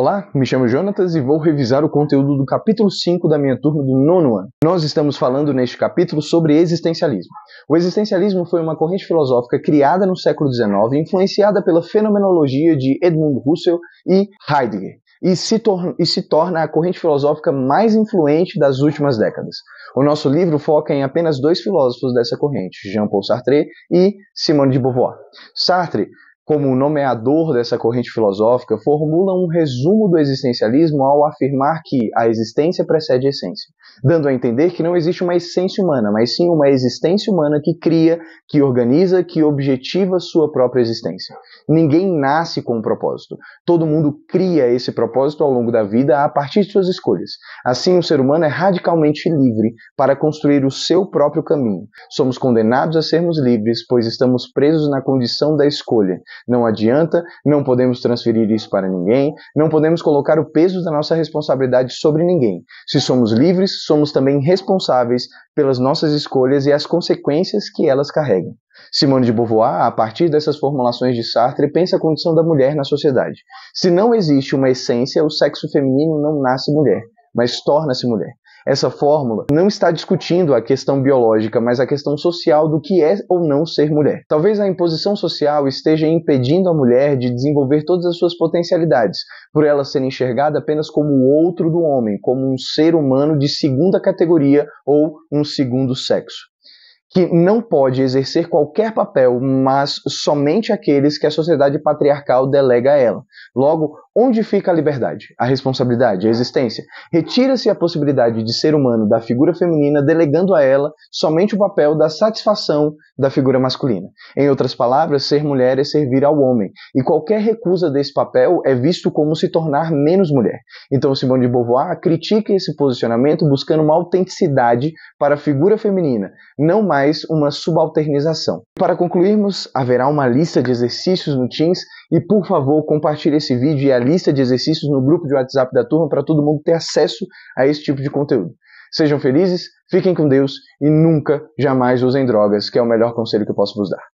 Olá, me chamo Jonatas e vou revisar o conteúdo do capítulo 5 da minha turma do nono ano. Nós estamos falando neste capítulo sobre existencialismo. O existencialismo foi uma corrente filosófica criada no século XIX, influenciada pela fenomenologia de Edmund Husserl e Heidegger, e se, e se torna a corrente filosófica mais influente das últimas décadas. O nosso livro foca em apenas dois filósofos dessa corrente, Jean-Paul Sartre e Simone de Beauvoir. Sartre como nomeador dessa corrente filosófica, formula um resumo do existencialismo ao afirmar que a existência precede a essência, dando a entender que não existe uma essência humana, mas sim uma existência humana que cria, que organiza, que objetiva sua própria existência. Ninguém nasce com um propósito. Todo mundo cria esse propósito ao longo da vida a partir de suas escolhas. Assim, o ser humano é radicalmente livre para construir o seu próprio caminho. Somos condenados a sermos livres, pois estamos presos na condição da escolha não adianta, não podemos transferir isso para ninguém, não podemos colocar o peso da nossa responsabilidade sobre ninguém. Se somos livres, somos também responsáveis pelas nossas escolhas e as consequências que elas carregam. Simone de Beauvoir, a partir dessas formulações de Sartre, pensa a condição da mulher na sociedade. Se não existe uma essência, o sexo feminino não nasce mulher, mas torna-se mulher essa fórmula não está discutindo a questão biológica, mas a questão social do que é ou não ser mulher. Talvez a imposição social esteja impedindo a mulher de desenvolver todas as suas potencialidades, por ela ser enxergada apenas como o outro do homem, como um ser humano de segunda categoria ou um segundo sexo que não pode exercer qualquer papel, mas somente aqueles que a sociedade patriarcal delega a ela. Logo, onde fica a liberdade, a responsabilidade, a existência? Retira-se a possibilidade de ser humano da figura feminina, delegando a ela somente o papel da satisfação da figura masculina. Em outras palavras, ser mulher é servir ao homem, e qualquer recusa desse papel é visto como se tornar menos mulher. Então, Simone de Beauvoir critica esse posicionamento buscando uma autenticidade para a figura feminina, não mais mais uma subalternização. Para concluirmos, haverá uma lista de exercícios no Teams e, por favor, compartilhe esse vídeo e a lista de exercícios no grupo de WhatsApp da turma para todo mundo ter acesso a esse tipo de conteúdo. Sejam felizes, fiquem com Deus e nunca, jamais usem drogas, que é o melhor conselho que eu posso vos dar.